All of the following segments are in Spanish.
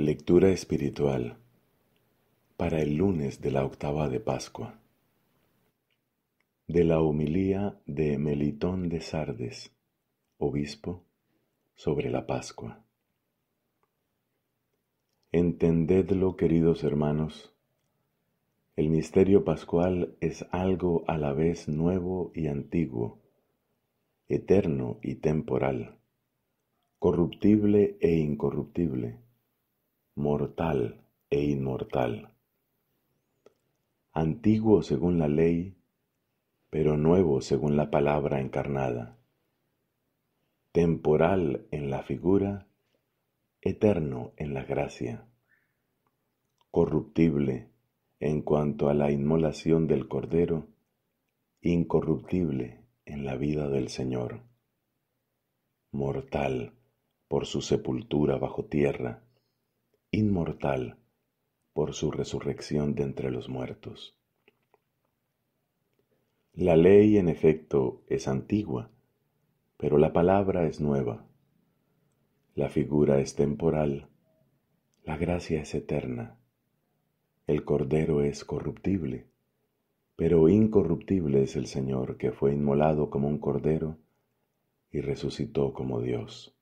Lectura espiritual para el lunes de la octava de Pascua. De la homilía de Melitón de Sardes, obispo, sobre la Pascua. Entendedlo, queridos hermanos, el misterio pascual es algo a la vez nuevo y antiguo, eterno y temporal, corruptible e incorruptible mortal e inmortal. Antiguo según la ley, pero nuevo según la palabra encarnada. Temporal en la figura, eterno en la gracia. Corruptible en cuanto a la inmolación del Cordero, incorruptible en la vida del Señor. Mortal por su sepultura bajo tierra inmortal por su resurrección de entre los muertos. La ley, en efecto, es antigua, pero la palabra es nueva. La figura es temporal, la gracia es eterna. El Cordero es corruptible, pero incorruptible es el Señor que fue inmolado como un Cordero y resucitó como Dios.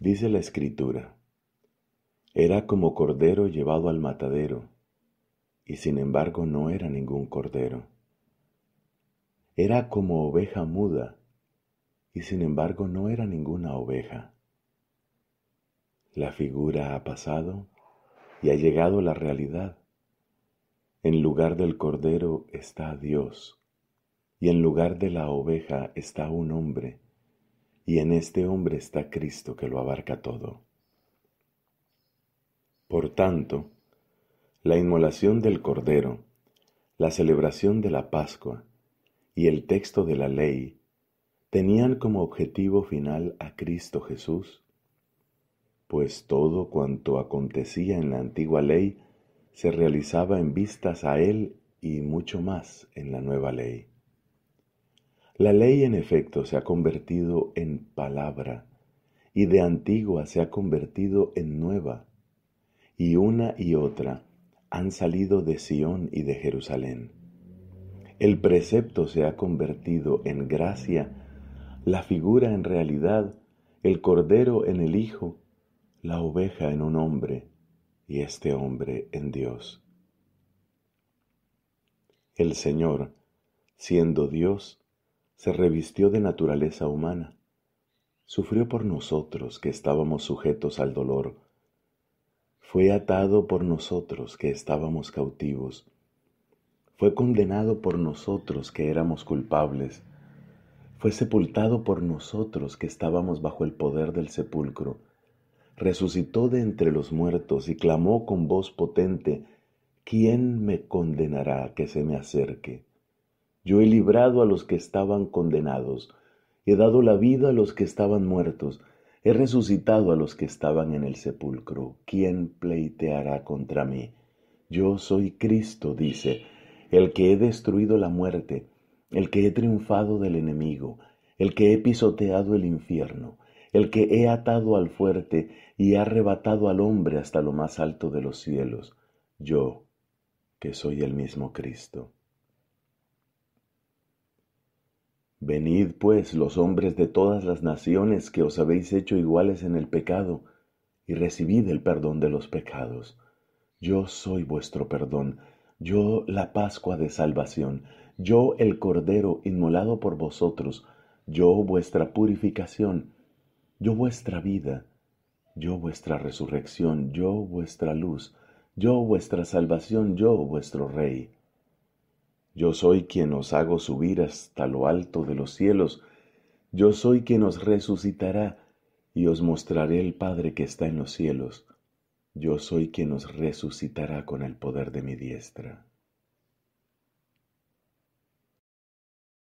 Dice la Escritura, era como cordero llevado al matadero, y sin embargo no era ningún cordero. Era como oveja muda, y sin embargo no era ninguna oveja. La figura ha pasado y ha llegado la realidad. En lugar del cordero está Dios, y en lugar de la oveja está un hombre, y en este hombre está Cristo que lo abarca todo. Por tanto, la inmolación del Cordero, la celebración de la Pascua y el texto de la ley tenían como objetivo final a Cristo Jesús, pues todo cuanto acontecía en la antigua ley se realizaba en vistas a Él y mucho más en la nueva ley. La ley en efecto se ha convertido en palabra y de antigua se ha convertido en nueva y una y otra han salido de Sión y de Jerusalén. El precepto se ha convertido en gracia, la figura en realidad, el cordero en el Hijo, la oveja en un hombre y este hombre en Dios. El Señor, siendo Dios, se revistió de naturaleza humana, sufrió por nosotros que estábamos sujetos al dolor, fue atado por nosotros que estábamos cautivos, fue condenado por nosotros que éramos culpables, fue sepultado por nosotros que estábamos bajo el poder del sepulcro, resucitó de entre los muertos y clamó con voz potente, ¿quién me condenará que se me acerque? Yo he librado a los que estaban condenados, he dado la vida a los que estaban muertos, He resucitado a los que estaban en el sepulcro. ¿Quién pleiteará contra mí? Yo soy Cristo, dice, el que he destruido la muerte, el que he triunfado del enemigo, el que he pisoteado el infierno, el que he atado al fuerte y he arrebatado al hombre hasta lo más alto de los cielos. Yo, que soy el mismo Cristo. Venid pues los hombres de todas las naciones que os habéis hecho iguales en el pecado, y recibid el perdón de los pecados. Yo soy vuestro perdón, yo la Pascua de salvación, yo el Cordero inmolado por vosotros, yo vuestra purificación, yo vuestra vida, yo vuestra resurrección, yo vuestra luz, yo vuestra salvación, yo vuestro Rey. Yo soy quien os hago subir hasta lo alto de los cielos. Yo soy quien os resucitará y os mostraré el Padre que está en los cielos. Yo soy quien os resucitará con el poder de mi diestra.